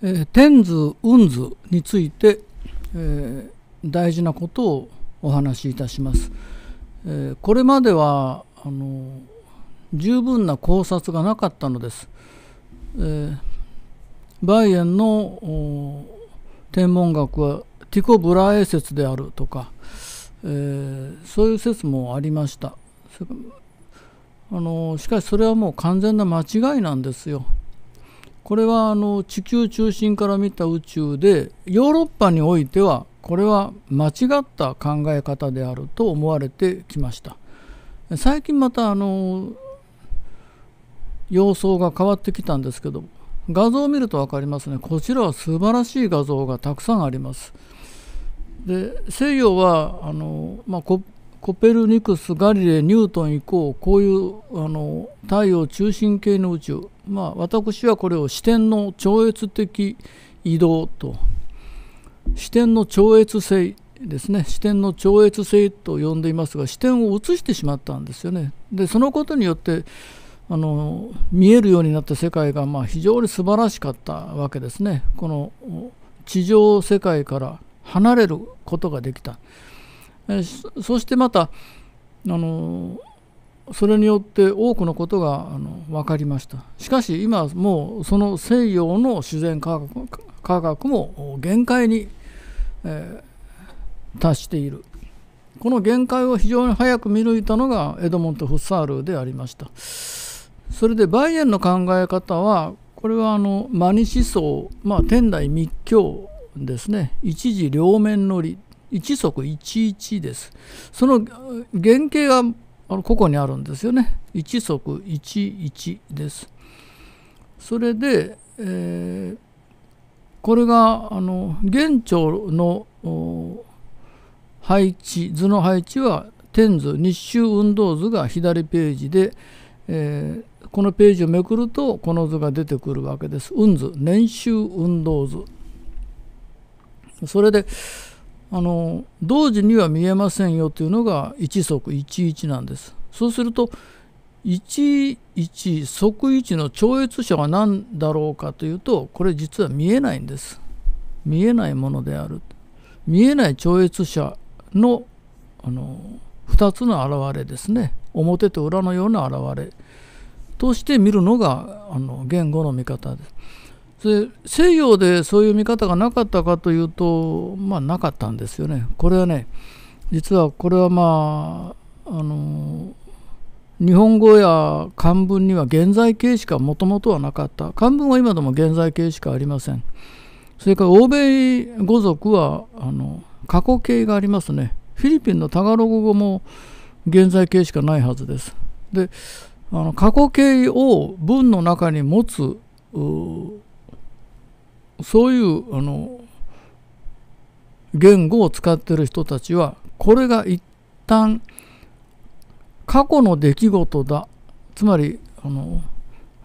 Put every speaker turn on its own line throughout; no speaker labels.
えー、天図雲図について、えー、大事なことをお話しいたします。えー、これまではあの十分な考察がなかったのです。えー、バイエンの天文学はティコ・ブラエ説であるとか、えー、そういう説もありました。あのしかしそれはもう完全な間違いなんですよ。これはあの地球中心から見た宇宙でヨーロッパにおいてはこれは間違った考え方であると思われてきました最近またあの様相が変わってきたんですけど画像を見ると分かりますねこちらは素晴らしい画像がたくさんありますで西洋はあの、まあ、コペルニクスガリレーニュートン以降こういうあの太陽中心系の宇宙まあ私はこれを視点の超越的移動と視点の超越性ですね視点の超越性と呼んでいますが視点を移してしまったんですよね。でそのことによってあの見えるようになった世界が、まあ、非常に素晴らしかったわけですね。この地上世界から離れることができた。えそしてまたあのそれによって多くのことがあの分かりましたしかし今もうその西洋の自然科学科学も限界に、えー、達しているこの限界を非常に早く見抜いたのがエドモント・フッサールでありましたそれでバイエンの考え方はこれはあのマニ思想、まあ、天台密教ですね一時両面乗り1足11です。その原型があのここにあるんですよね。1足11です。それで、えー、これがあの元朝の配置図の配置は天図日周運動図が左ページで、えー、このページをめくるとこの図が出てくるわけです。運図年周運動図。それであの同時には見えませんよというのが1足11なんですそうすると11即1の超越者は何だろうかというとこれ実は見えないんです見えないものである見えない超越者のあの2つの現れですね表と裏のような現れとして見るのがあの言語の見方です。西洋でそういう見方がなかったかというとまあなかったんですよね。これはね実はこれはまああの日本語や漢文には現在形しかもともとはなかった漢文は今でも現在形しかありませんそれから欧米語族はあの過去形がありますねフィリピンのタガログ語も現在形しかないはずですであの過去形を文の中に持つそういうあの言語を使ってる人たちはこれが一旦過去の出来事だつまりあの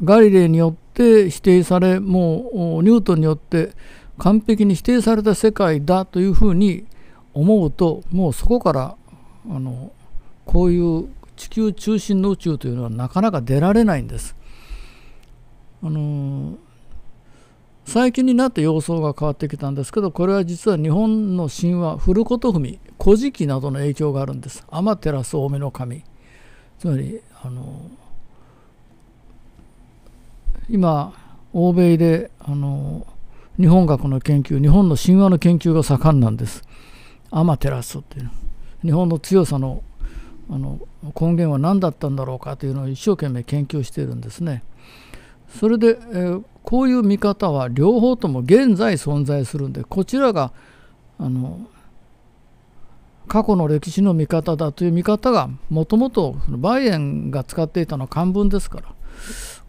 ガリレーによって否定されもうニュートンによって完璧に否定された世界だというふうに思うともうそこからあのこういう地球中心の宇宙というのはなかなか出られないんです。あの最近になって様相が変わってきたんですけどこれは実は日本の神話古琴文古事記などの影響があるんです天照大目の神つまりあの今欧米であの日本学の研究日本の神話の研究が盛んなんですアマテラスっていう日本の強さのあの根源は何だったんだろうかというのを一生懸命研究しているんですねそれで、えーこういう見方は両方とも現在存在するんでこちらがあの過去の歴史の見方だという見方がもともとバイエンが使っていたのは漢文ですから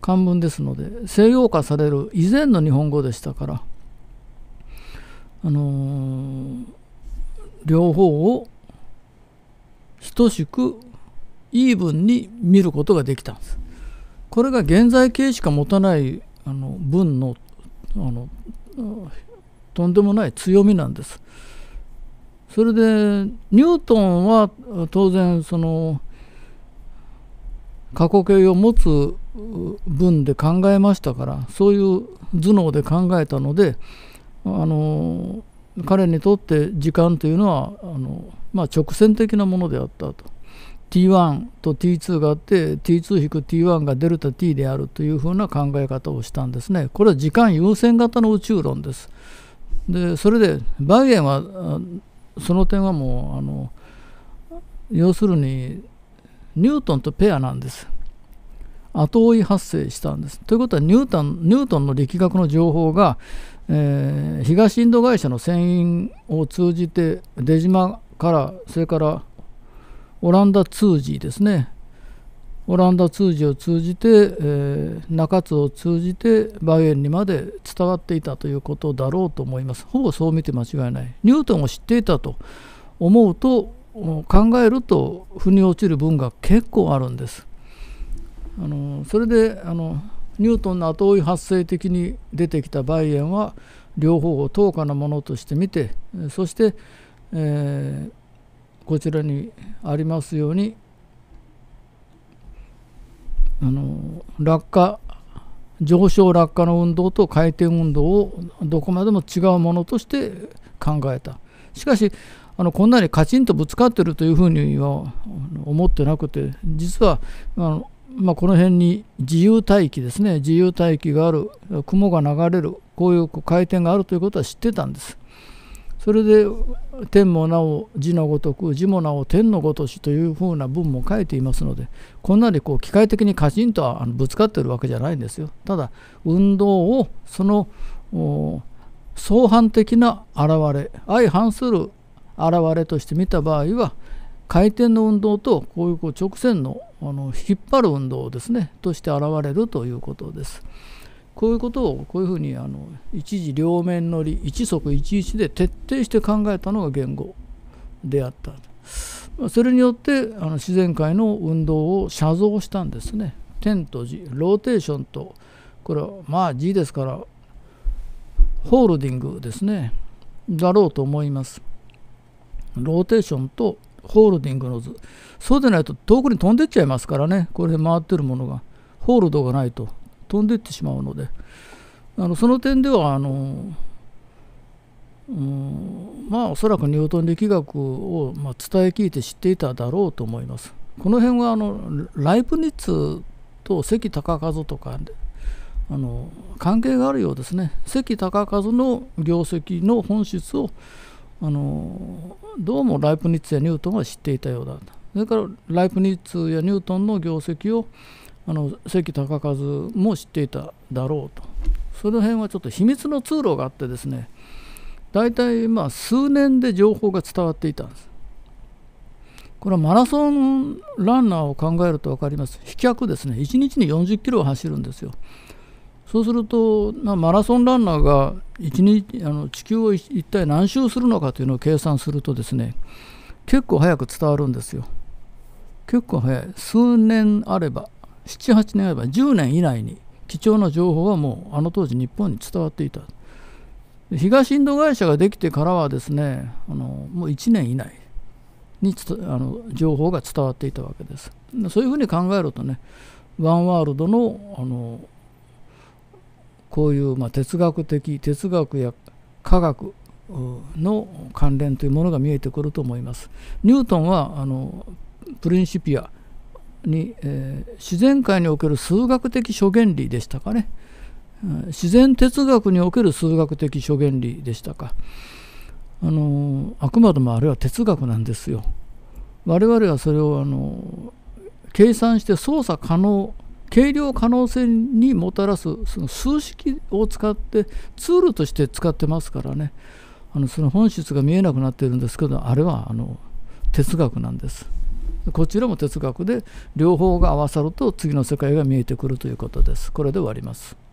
漢文ですので西洋化される以前の日本語でしたから、あのー、両方を等しくイーブンに見ることができたんです。これが現在形しか持たないあの文のあのとんでもない強みなんです。それでニュートンは当然その過去形を持つ文で考えましたからそういう頭脳で考えたのであの彼にとって時間というのはあの、まあ、直線的なものであったと。T1 と T2 があって T2-T1 がデルタ T であるというふうな考え方をしたんですね。これは時間優先型の宇宙論です。でそれでバイエンはその点はもうあの要するにニュートンとペアなんです。後追い発生したんです。ということはニュートンニュートンの力学の情報が、えー、東インド会社の船員を通じて出島からそれからオランダ通じですねオランダ通じを通じて、えー、中津を通じてバイエンにまで伝わっていたということだろうと思いますほぼそう見て間違いないニュートンを知っていたと思うと考えると腑に落ちる文が結構あるんですあのそれであのニュートンの後追い発生的に出てきたバイエンは両方を等価なものとして見てそして、えーこちらにありますようにあの落下上昇落下の運動と回転運動をどこまでも違うものとして考えたしかしあのこんなにカチンとぶつかってるというふうには思ってなくて実はあの、まあ、この辺に自由大気ですね自由大気がある雲が流れるこういう回転があるということは知ってたんですそれで天もなお字のごとく字もなお天のごとしというふうな文も書いていますのでこんなにこう機械的にカチンとはぶつかってるわけじゃないんですよただ運動をその相反的な現れ相反する現れとして見た場合は回転の運動とこういう直線のあの引っ張る運動ですねとして現れるということです。こういうことをこういうふうにあの一時両面乗り一足一一で徹底して考えたのが言語であったそれによってあの自然界の運動を写像したんですね点と字ローテーションとこれはまあ字ですからホールディングですねだろうと思いますローテーションとホールディングの図そうでないと遠くに飛んでっちゃいますからねこれで回ってるものがホールドがないと飛んでいってしまうのであのその点ではあのうんまあおそらくニュートン力学を、まあ、伝え聞いて知っていただろうと思います。この辺はあのライプニッツと関高和とかあの関係があるようですね関高和の業績の本質をあのどうもライプニッツやニュートンは知っていたようだそれからライプニッツやニュートンの業績をあの関高和も知っていただろうとその辺はちょっと秘密の通路があってですね大体まあ数年で情報が伝わっていたんですこれはマラソンランナーを考えると分かります飛脚ですね1日に40キロを走るんですよそうするとマラソンランナーが1日あの地球を一体何周するのかというのを計算するとですね結構早く伝わるんですよ結構早い数年あれば78年あれば10年以内に貴重な情報はもうあの当時日本に伝わっていた東インド会社ができてからはですねあのもう1年以内にあの情報が伝わっていたわけですそういうふうに考えるとねワンワールドのあのこういうまあ哲学的哲学や科学の関連というものが見えてくると思います。ニュートンはあのプリンシピアに、えー、自然界における数学的諸原理でしたかね、うん、自然哲学における数学的諸原理でしたか、あのあくまでもあれは哲学なんですよ。我々はそれをあの計算して操作可能計量可能性にもたらすその数式を使ってツールとして使ってますからねあのその本質が見えなくなってるんですけどあれはあの哲学なんです。こちらも哲学で両方が合わさると次の世界が見えてくるということです。これで終わります。